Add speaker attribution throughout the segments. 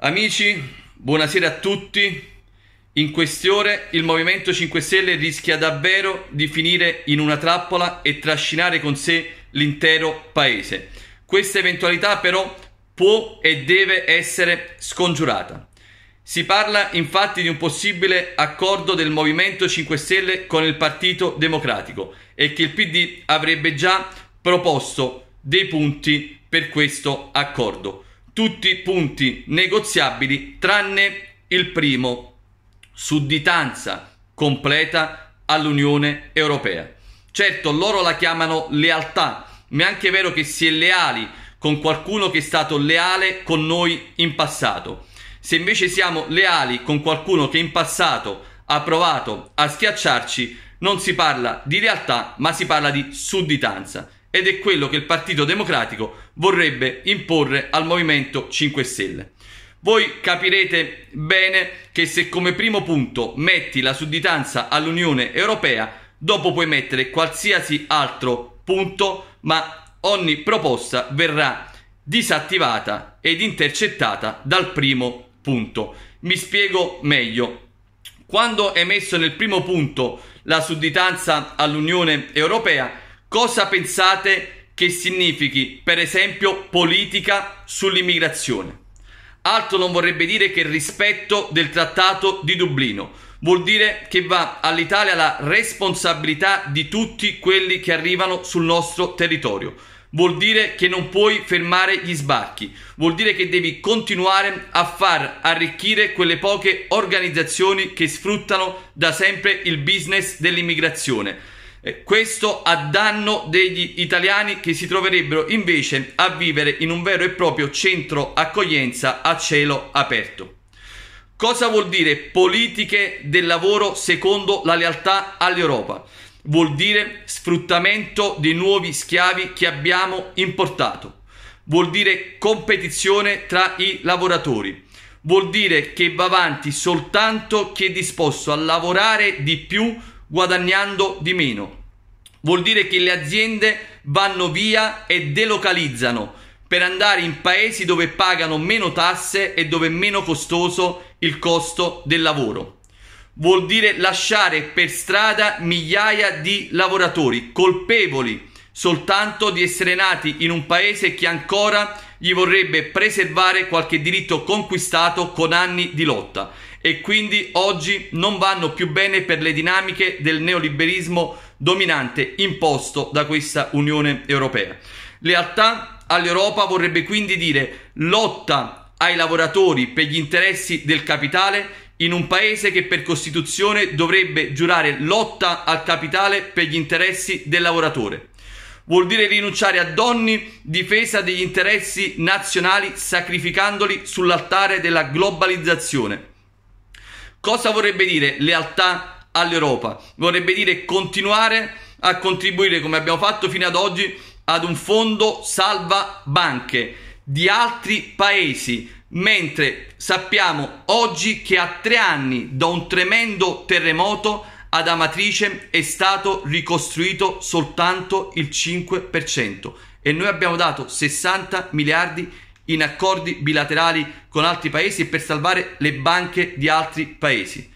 Speaker 1: Amici, buonasera a tutti. In queste ore il Movimento 5 Stelle rischia davvero di finire in una trappola e trascinare con sé l'intero Paese. Questa eventualità però può e deve essere scongiurata. Si parla infatti di un possibile accordo del Movimento 5 Stelle con il Partito Democratico e che il PD avrebbe già proposto dei punti per questo accordo tutti i punti negoziabili tranne il primo, sudditanza completa all'Unione Europea. Certo, loro la chiamano lealtà, ma è anche vero che si è leali con qualcuno che è stato leale con noi in passato. Se invece siamo leali con qualcuno che in passato ha provato a schiacciarci, non si parla di lealtà, ma si parla di sudditanza ed è quello che il Partito Democratico vorrebbe imporre al Movimento 5 Stelle. Voi capirete bene che se come primo punto metti la sudditanza all'Unione Europea, dopo puoi mettere qualsiasi altro punto, ma ogni proposta verrà disattivata ed intercettata dal primo punto. Mi spiego meglio. Quando è messo nel primo punto la sudditanza all'Unione Europea, Cosa pensate che significhi, per esempio, politica sull'immigrazione? Altro non vorrebbe dire che il rispetto del trattato di Dublino. Vuol dire che va all'Italia la responsabilità di tutti quelli che arrivano sul nostro territorio. Vuol dire che non puoi fermare gli sbarchi, vuol dire che devi continuare a far arricchire quelle poche organizzazioni che sfruttano da sempre il business dell'immigrazione eh, questo a danno degli italiani che si troverebbero invece a vivere in un vero e proprio centro accoglienza a cielo aperto. Cosa vuol dire politiche del lavoro secondo la lealtà all'Europa? Vuol dire sfruttamento dei nuovi schiavi che abbiamo importato. Vuol dire competizione tra i lavoratori. Vuol dire che va avanti soltanto chi è disposto a lavorare di più guadagnando di meno. Vuol dire che le aziende vanno via e delocalizzano per andare in paesi dove pagano meno tasse e dove è meno costoso il costo del lavoro. Vuol dire lasciare per strada migliaia di lavoratori colpevoli soltanto di essere nati in un paese che ancora gli vorrebbe preservare qualche diritto conquistato con anni di lotta e quindi oggi non vanno più bene per le dinamiche del neoliberismo dominante imposto da questa Unione Europea. Lealtà all'Europa vorrebbe quindi dire lotta ai lavoratori per gli interessi del capitale in un paese che per Costituzione dovrebbe giurare lotta al capitale per gli interessi del lavoratore. Vuol dire rinunciare a donni difesa degli interessi nazionali sacrificandoli sull'altare della globalizzazione Cosa vorrebbe dire lealtà all'Europa? Vorrebbe dire continuare a contribuire come abbiamo fatto fino ad oggi ad un fondo salva banche di altri paesi, mentre sappiamo oggi che a tre anni da un tremendo terremoto ad Amatrice è stato ricostruito soltanto il 5% e noi abbiamo dato 60 miliardi di in accordi bilaterali con altri paesi e per salvare le banche di altri paesi.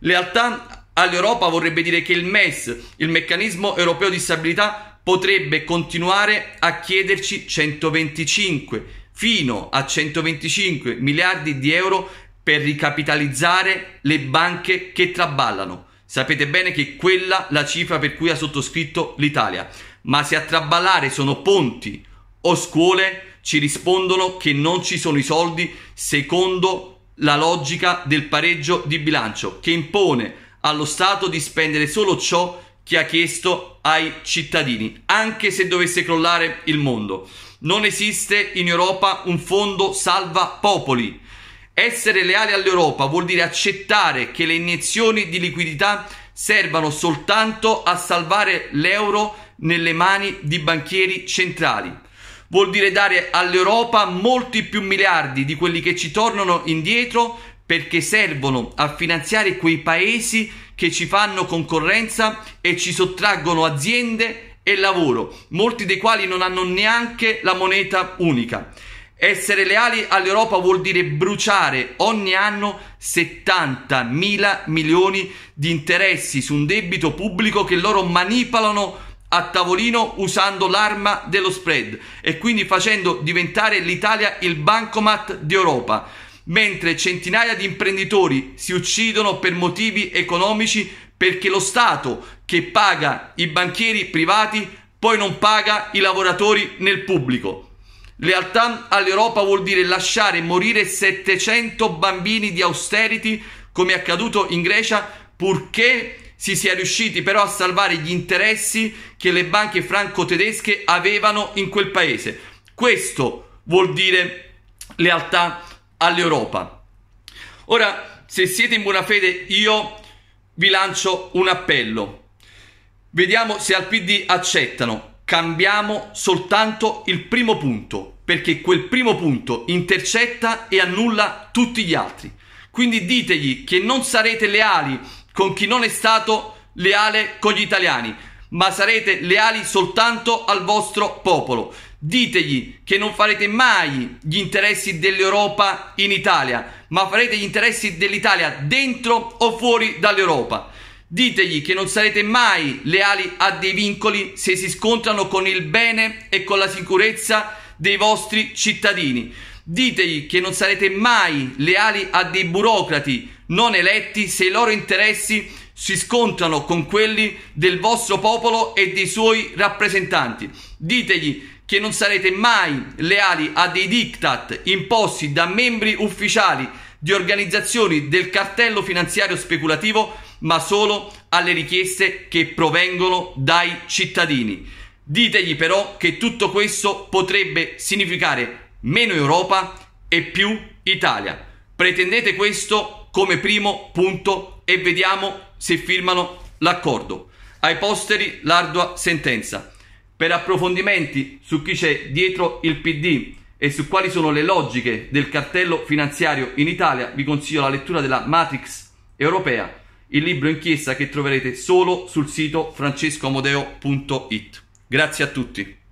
Speaker 1: Lealtà all'Europa vorrebbe dire che il MES, il meccanismo europeo di stabilità, potrebbe continuare a chiederci 125 fino a 125 miliardi di euro per ricapitalizzare le banche che traballano. Sapete bene che quella è la cifra per cui ha sottoscritto l'Italia, ma se a traballare sono ponti, o scuole ci rispondono che non ci sono i soldi secondo la logica del pareggio di bilancio che impone allo Stato di spendere solo ciò che ha chiesto ai cittadini, anche se dovesse crollare il mondo. Non esiste in Europa un fondo salva popoli. Essere leali all'Europa vuol dire accettare che le iniezioni di liquidità servano soltanto a salvare l'euro nelle mani di banchieri centrali vuol dire dare all'Europa molti più miliardi di quelli che ci tornano indietro perché servono a finanziare quei paesi che ci fanno concorrenza e ci sottraggono aziende e lavoro, molti dei quali non hanno neanche la moneta unica. Essere leali all'Europa vuol dire bruciare ogni anno 70 mila milioni di interessi su un debito pubblico che loro manipolano a tavolino usando l'arma dello spread e quindi facendo diventare l'Italia il bancomat d'Europa, mentre centinaia di imprenditori si uccidono per motivi economici perché lo Stato che paga i banchieri privati poi non paga i lavoratori nel pubblico. Lealtà all'Europa vuol dire lasciare morire 700 bambini di austerity come è accaduto in Grecia purché si sia riusciti però a salvare gli interessi che le banche franco-tedesche avevano in quel paese. Questo vuol dire lealtà all'Europa. Ora, se siete in buona fede, io vi lancio un appello. Vediamo se al PD accettano. Cambiamo soltanto il primo punto, perché quel primo punto intercetta e annulla tutti gli altri. Quindi ditegli che non sarete leali con chi non è stato leale con gli italiani, ma sarete leali soltanto al vostro popolo. Ditegli che non farete mai gli interessi dell'Europa in Italia, ma farete gli interessi dell'Italia dentro o fuori dall'Europa. Ditegli che non sarete mai leali a dei vincoli se si scontrano con il bene e con la sicurezza dei vostri cittadini. Ditegli che non sarete mai leali a dei burocrati non eletti se i loro interessi si scontrano con quelli del vostro popolo e dei suoi rappresentanti. Ditegli che non sarete mai leali a dei diktat imposti da membri ufficiali di organizzazioni del cartello finanziario speculativo, ma solo alle richieste che provengono dai cittadini. Ditegli però che tutto questo potrebbe significare meno Europa e più Italia. Pretendete questo come primo punto e vediamo se firmano l'accordo. Ai posteri l'ardua sentenza. Per approfondimenti su chi c'è dietro il PD e su quali sono le logiche del cartello finanziario in Italia, vi consiglio la lettura della Matrix europea, il libro inchiesta che troverete solo sul sito francescoamodeo.it. Grazie a tutti.